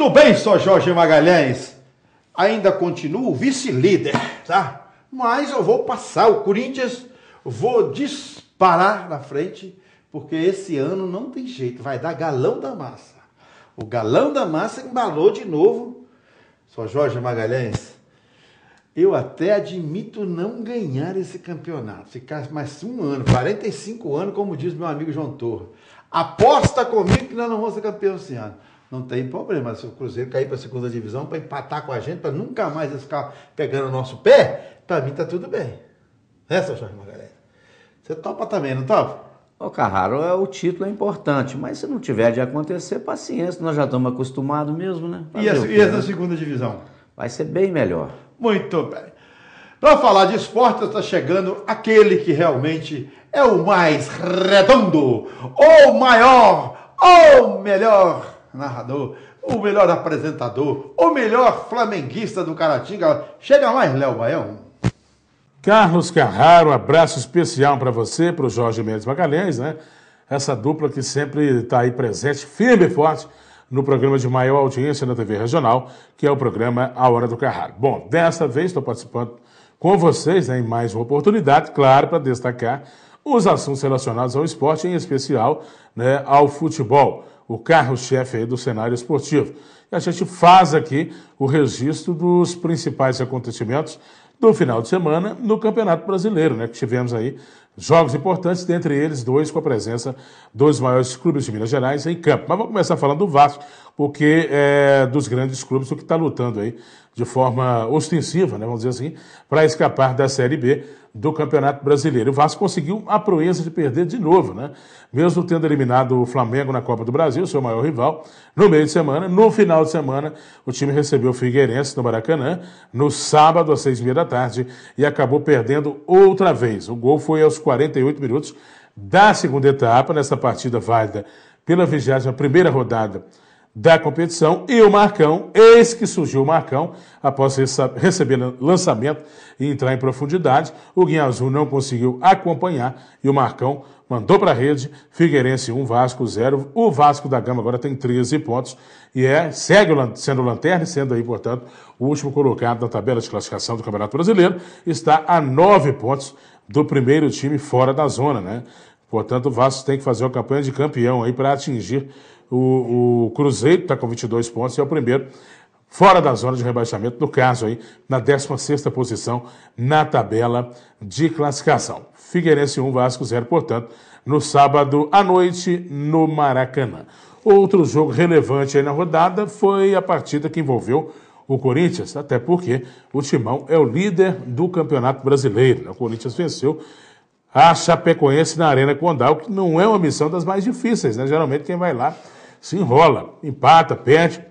Muito bem, só Jorge Magalhães. Ainda continuo vice-líder, tá? Mas eu vou passar o Corinthians, vou disparar na frente, porque esse ano não tem jeito, vai dar galão da massa. O galão da massa embalou de novo. só Jorge Magalhães. Eu até admito não ganhar esse campeonato. Ficar mais um ano, 45 anos, como diz meu amigo João Torre. Aposta comigo que nós não vamos ser campeão esse ano não tem problema. Se o Cruzeiro cair para a segunda divisão, para empatar com a gente, para nunca mais eles ficar pegando o nosso pé, para mim tá tudo bem. Né, seu Jorge Margarida? Você topa também, não topa? Ô, Carraro, é, o título é importante, mas se não tiver de acontecer, paciência, nós já estamos acostumados mesmo, né? e essa, e essa né? segunda divisão? Vai ser bem melhor. Muito bem. Para falar de esporte, está chegando aquele que realmente é o mais redondo, ou maior, ou melhor narrador, o melhor apresentador, o melhor flamenguista do Caratinga. Chega mais, Léo Baião. Carlos Carraro, um abraço especial para você, para o Jorge Mendes Magalhães, né? Essa dupla que sempre está aí presente, firme e forte, no programa de maior audiência na TV regional, que é o programa A Hora do Carraro. Bom, desta vez estou participando com vocês né, em mais uma oportunidade, claro, para destacar os assuntos relacionados ao esporte, em especial né, ao futebol o carro-chefe do cenário esportivo. E a gente faz aqui o registro dos principais acontecimentos do final de semana no Campeonato Brasileiro, né? Que tivemos aí jogos importantes, dentre eles dois com a presença dos maiores clubes de Minas Gerais em campo. Mas vamos começar falando do Vasco porque é dos grandes clubes o que está lutando aí de forma ostensiva, né, vamos dizer assim, para escapar da Série B do Campeonato Brasileiro. O Vasco conseguiu a proeza de perder de novo, né? Mesmo tendo eliminado o Flamengo na Copa do Brasil, seu maior rival, no meio de semana. No final de semana, o time recebeu o Figueirense no Maracanã, no sábado, às seis e meia da tarde, e acabou perdendo outra vez. O gol foi aos 48 minutos da segunda etapa, nessa partida válida pela 21 primeira rodada da competição e o Marcão, eis que surgiu o Marcão, após receber lançamento e entrar em profundidade, o Guinha Azul não conseguiu acompanhar e o Marcão mandou para a rede, Figueirense 1, Vasco 0, o Vasco da Gama agora tem 13 pontos e é, segue sendo lanterna sendo aí, portanto, o último colocado na tabela de classificação do Campeonato Brasileiro, está a 9 pontos do primeiro time fora da zona, né? Portanto, o Vasco tem que fazer uma campanha de campeão aí para atingir o, o Cruzeiro está com 22 pontos e é o primeiro fora da zona de rebaixamento, no caso aí, na 16ª posição na tabela de classificação. Figueirense 1, Vasco 0, portanto, no sábado à noite no Maracanã. Outro jogo relevante aí na rodada foi a partida que envolveu o Corinthians, até porque o Timão é o líder do Campeonato Brasileiro. Né? O Corinthians venceu a Chapecoense na Arena Condal, que não é uma missão das mais difíceis, né? Geralmente quem vai lá se enrola, empata, perde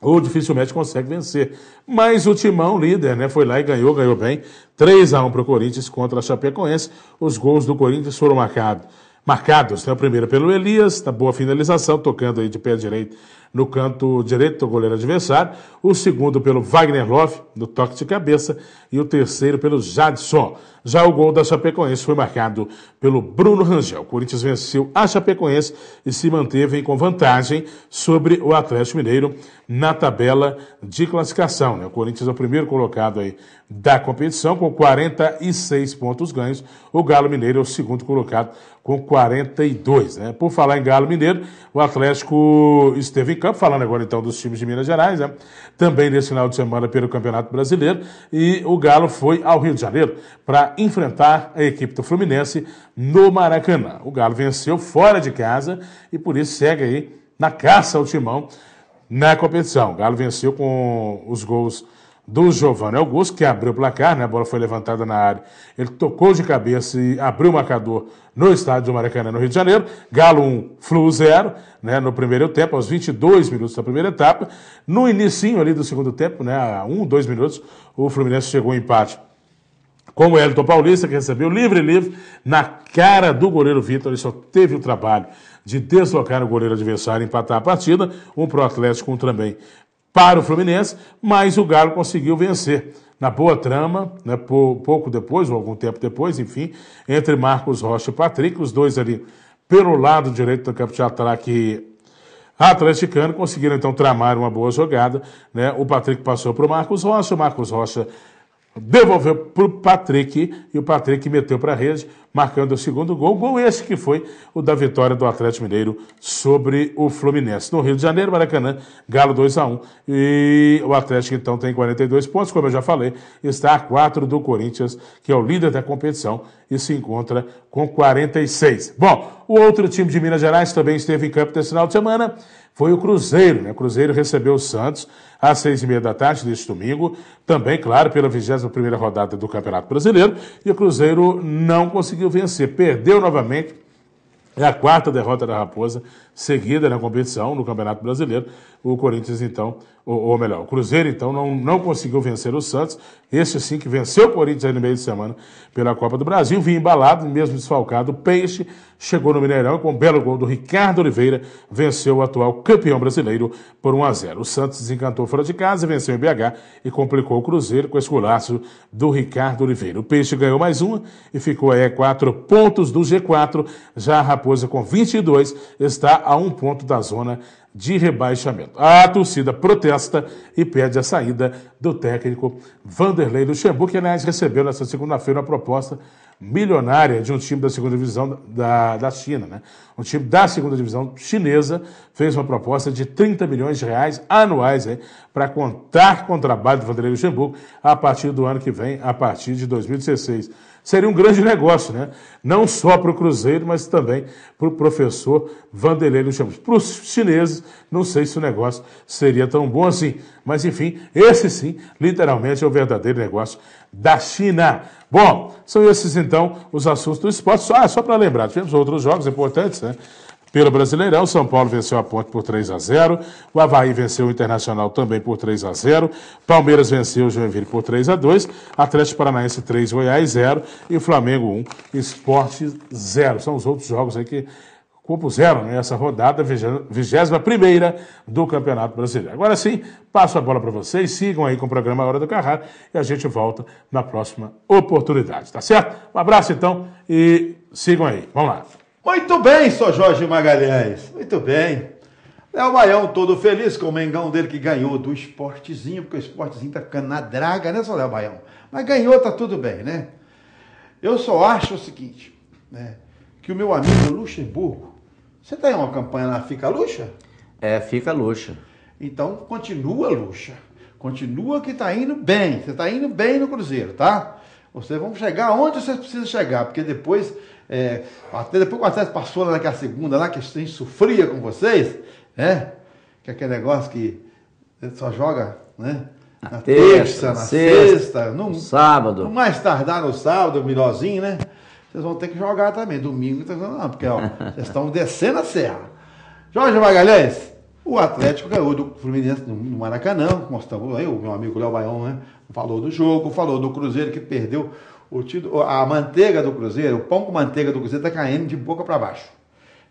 ou dificilmente consegue vencer. Mas o Timão, líder, né, foi lá e ganhou, ganhou bem. 3 a 1 para o Corinthians contra a Chapecoense. Os gols do Corinthians foram marcados. Marcados, né? O primeiro pelo Elias, na boa finalização, tocando aí de pé direito no canto direito do goleiro adversário, o segundo pelo Wagner Love, no toque de cabeça, e o terceiro pelo Jadson. Já o gol da Chapecoense foi marcado pelo Bruno Rangel. O Corinthians venceu a Chapecoense e se manteve com vantagem sobre o Atlético Mineiro na tabela de classificação. Né? O Corinthians é o primeiro colocado aí da competição, com 46 pontos ganhos. O Galo Mineiro é o segundo colocado, com 42. Né? Por falar em Galo Mineiro, o Atlético esteve em campo Campo. Falando agora então dos times de Minas Gerais, né? também nesse final de semana pelo Campeonato Brasileiro. E o Galo foi ao Rio de Janeiro para enfrentar a equipe do Fluminense no Maracanã. O Galo venceu fora de casa e por isso segue aí na caça ao timão na competição. O Galo venceu com os gols do Giovanni Augusto, que abriu o placar, né? A bola foi levantada na área. Ele tocou de cabeça e abriu o marcador no estádio do Maracanã, no Rio de Janeiro. Galo 1, Flu 0, né? No primeiro tempo, aos 22 minutos da primeira etapa. No início ali do segundo tempo, né? A 1, 2 minutos, o Fluminense chegou ao empate com o Elton Paulista, que recebeu livre-livre na cara do goleiro Vitor. Ele só teve o trabalho de deslocar o goleiro adversário e empatar a partida. Um pro Atlético, um também para o Fluminense, mas o Galo conseguiu vencer. Na boa trama, né, pouco depois, ou algum tempo depois, enfim, entre Marcos Rocha e Patrick, os dois ali pelo lado direito do campo de ataque atleticano, conseguiram então tramar uma boa jogada. Né? O Patrick passou para o Marcos Rocha, o Marcos Rocha devolveu para o Patrick e o Patrick meteu para a rede, marcando o segundo gol. Gol esse que foi o da vitória do Atlético Mineiro sobre o Fluminense. No Rio de Janeiro, Maracanã, Galo 2 a 1 E o Atlético então tem 42 pontos, como eu já falei, está a 4 do Corinthians, que é o líder da competição e se encontra com 46. Bom, o outro time de Minas Gerais também esteve em campo nesse final de semana foi o Cruzeiro. Né? O Cruzeiro recebeu o Santos às seis e meia da tarde deste domingo, também, claro, pela 21 primeira rodada do Campeonato Brasileiro, e o Cruzeiro não conseguiu vencer, perdeu novamente, é a quarta derrota da Raposa seguida na competição, no Campeonato Brasileiro. O Corinthians, então, ou, ou melhor, o Cruzeiro, então, não, não conseguiu vencer o Santos. Este sim que venceu o Corinthians aí no meio de semana pela Copa do Brasil. Vinha embalado, mesmo desfalcado. O Peixe chegou no Mineirão com um belo gol do Ricardo Oliveira. Venceu o atual campeão brasileiro por 1 a 0 O Santos desencantou fora de casa, venceu em BH e complicou o Cruzeiro com esse golaço do Ricardo Oliveira. O Peixe ganhou mais uma e ficou aí a 4 pontos do G4. Já a Raposa, com 22, está a um ponto da zona de rebaixamento. A torcida protesta e pede a saída do técnico Vanderlei Luxemburgo, que, aliás, recebeu nesta segunda-feira uma proposta milionária de um time da segunda divisão da, da China. Né? Um time da segunda divisão chinesa fez uma proposta de 30 milhões de reais anuais para contar com o trabalho do Vanderlei Luxemburgo a partir do ano que vem, a partir de 2016 seria um grande negócio, né? Não só para o Cruzeiro, mas também para o professor Vanderlei Luxemburgo. Para os chineses, não sei se o negócio seria tão bom assim, mas enfim, esse sim, literalmente, é o verdadeiro negócio da China. Bom, são esses então os assuntos do esporte. ah, só para lembrar, tivemos outros jogos importantes, né? Pelo Brasileirão, São Paulo venceu a Ponte por 3 a 0, o Havaí venceu o Internacional também por 3 a 0, Palmeiras venceu o Joinville por 3 a 2, Atlético Paranaense 3, Goiás 0 e Flamengo 1, Esporte 0. São os outros jogos aí que compuseram nessa né, rodada 21 do Campeonato Brasileiro. Agora sim, passo a bola para vocês, sigam aí com o programa Hora do Carrar e a gente volta na próxima oportunidade, tá certo? Um abraço então e sigam aí. Vamos lá. Muito bem, só Jorge Magalhães. Muito bem. Léo Baião todo feliz com o Mengão dele que ganhou do esportezinho, porque o esportezinho tá ficando na draga, né, só Léo Baião? Mas ganhou, tá tudo bem, né? Eu só acho o seguinte, né? Que o meu amigo Luxemburgo, você tem uma campanha lá, fica luxa? É, fica luxa. Então continua luxa. Continua que tá indo bem. Você tá indo bem no Cruzeiro, tá? Vocês vão chegar onde vocês precisam chegar, porque depois é, até depois que o Atlético passou lá naquela segunda lá, que a gente sofria com vocês, né? Que é aquele negócio que só joga, né? Na, na terça, terça, na sexta, sexta no, no, sábado. No mais tardar no sábado, melhorzinho, né? Vocês vão ter que jogar também. Domingo não, porque ó, vocês estão descendo a serra. Jorge Magalhães, o Atlético ganhou do Fluminense no Maracanã. Nós aí, o meu amigo Léo Baion, né? Falou do jogo, falou do Cruzeiro que perdeu o a manteiga do Cruzeiro, o pão com manteiga do Cruzeiro está caindo de boca para baixo.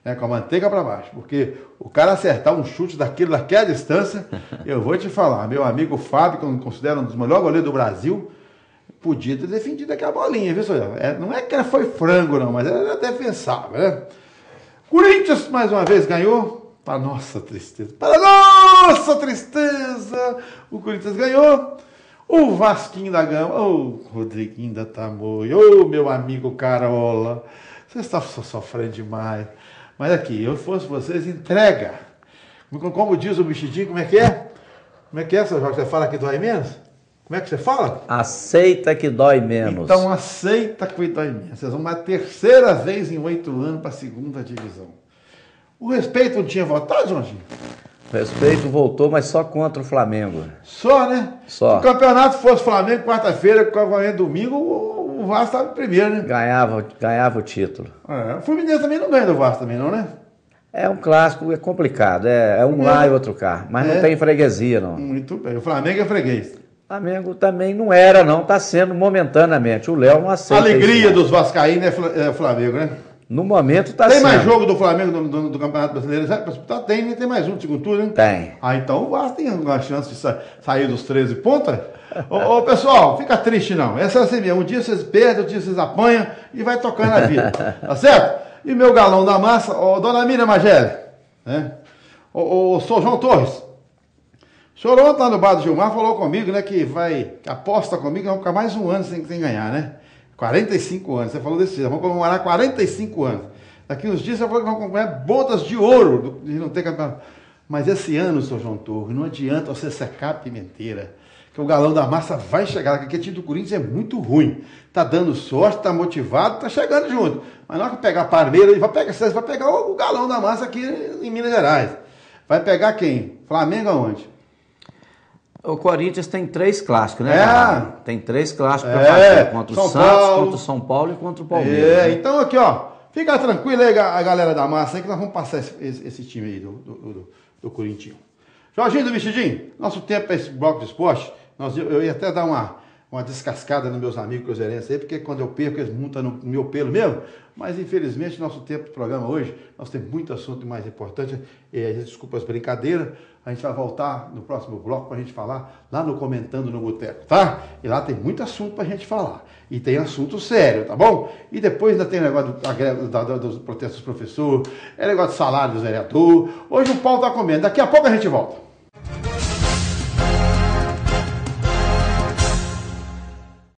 Né, com a manteiga para baixo. Porque o cara acertar um chute daquilo, daquela distância, eu vou te falar, meu amigo Fábio, que eu considero um dos melhores goleiros do Brasil, podia ter defendido aquela bolinha, viu, senhor? É, não é que foi frango, não, mas era defensável, né? Corinthians mais uma vez ganhou. Para nossa tristeza. Para nossa tristeza! O Corinthians ganhou. O Vasquinho da Gama, o Rodriguinho da Tamoio, o meu amigo Carola. Vocês estão sofrendo demais. Mas aqui, eu fosse vocês, entrega. Como diz o bichidinho, como é que é? Como é que é, seu Jorge? Você fala que dói menos? Como é que você fala? Aceita que dói menos. Então aceita que dói menos. Vocês vão uma terceira vez em oito anos para a segunda divisão. O respeito não tinha votado, Jorginho? Respeito voltou, mas só contra o Flamengo. Só, né? Só. Se o campeonato fosse Flamengo quarta-feira, Flamengo domingo, o Vasco estava primeiro, né? Ganhava, ganhava o título. É, o Fluminense também não ganha do Vasco também, não, né? É um clássico, é complicado. É, é um é. lá e outro cá. Mas é. não tem freguesia, não. Muito bem. O Flamengo é freguês. O Flamengo também não era, não. Está sendo momentaneamente. O Léo não aceita. alegria isso, dos vascaínos é, é Flamengo, né? No momento tá Tem mais jogo do Flamengo do, do, do Campeonato Brasileiro? tá, tem, né? Tem mais um de segundo hein? Tem. Ah, então o Vasco tem alguma chance de sa sair dos 13 pontos? Né? ô, ô, pessoal, fica triste não. Essa é assim mesmo. Um dia vocês perdem, um dia vocês apanham e vai tocando a vida. tá certo? E meu galão da massa, ô, dona Miriam Magelli, né? Ô, ô, sou João Torres. O senhor ontem lá no bar do Gilmar falou comigo, né, que vai, que aposta comigo, vai ficar mais um ano sem, sem ganhar, né? 45 anos. Você falou desse dia, Vamos comemorar 45 anos. Daqui uns dias você falou que vão comemorar bodas de ouro de não ter campeonato. Mas esse ano, seu João Torre, não adianta você secar a pimenteira, que o galão da massa vai chegar. Porque o time do Corinthians é muito ruim. Tá dando sorte, tá motivado, tá chegando junto. Mas na hora que pegar Parmeira, ele vai pegar, vai pegar o galão da massa aqui em Minas Gerais. Vai pegar quem? Flamengo aonde? o Corinthians tem três clássicos, né? É. Tem três clássicos para fazer. É. Né? Contra o São Santos, Paulo. contra o São Paulo e contra o Palmeiras. É, né? então aqui, ó. Fica tranquilo aí, a galera da massa, aí que nós vamos passar esse, esse, esse time aí do, do, do, do Corinthians. Jorginho do Vestidinho, nosso tempo é esse bloco de esporte. Nós, eu ia até dar uma uma descascada nos meus amigos cruzeirenses aí, porque quando eu perco, eles montam no meu pelo mesmo. Mas infelizmente, nosso tempo de programa hoje, nós temos muito assunto mais importante. desculpa as brincadeiras, a gente vai voltar no próximo bloco para a gente falar lá no Comentando no Boteco, tá? E lá tem muito assunto para a gente falar. E tem assunto sério, tá bom? E depois ainda tem negócio da da, da, dos protestos dos professores, é negócio de salário dos vereadores. Hoje o pau tá comendo, daqui a pouco a gente volta.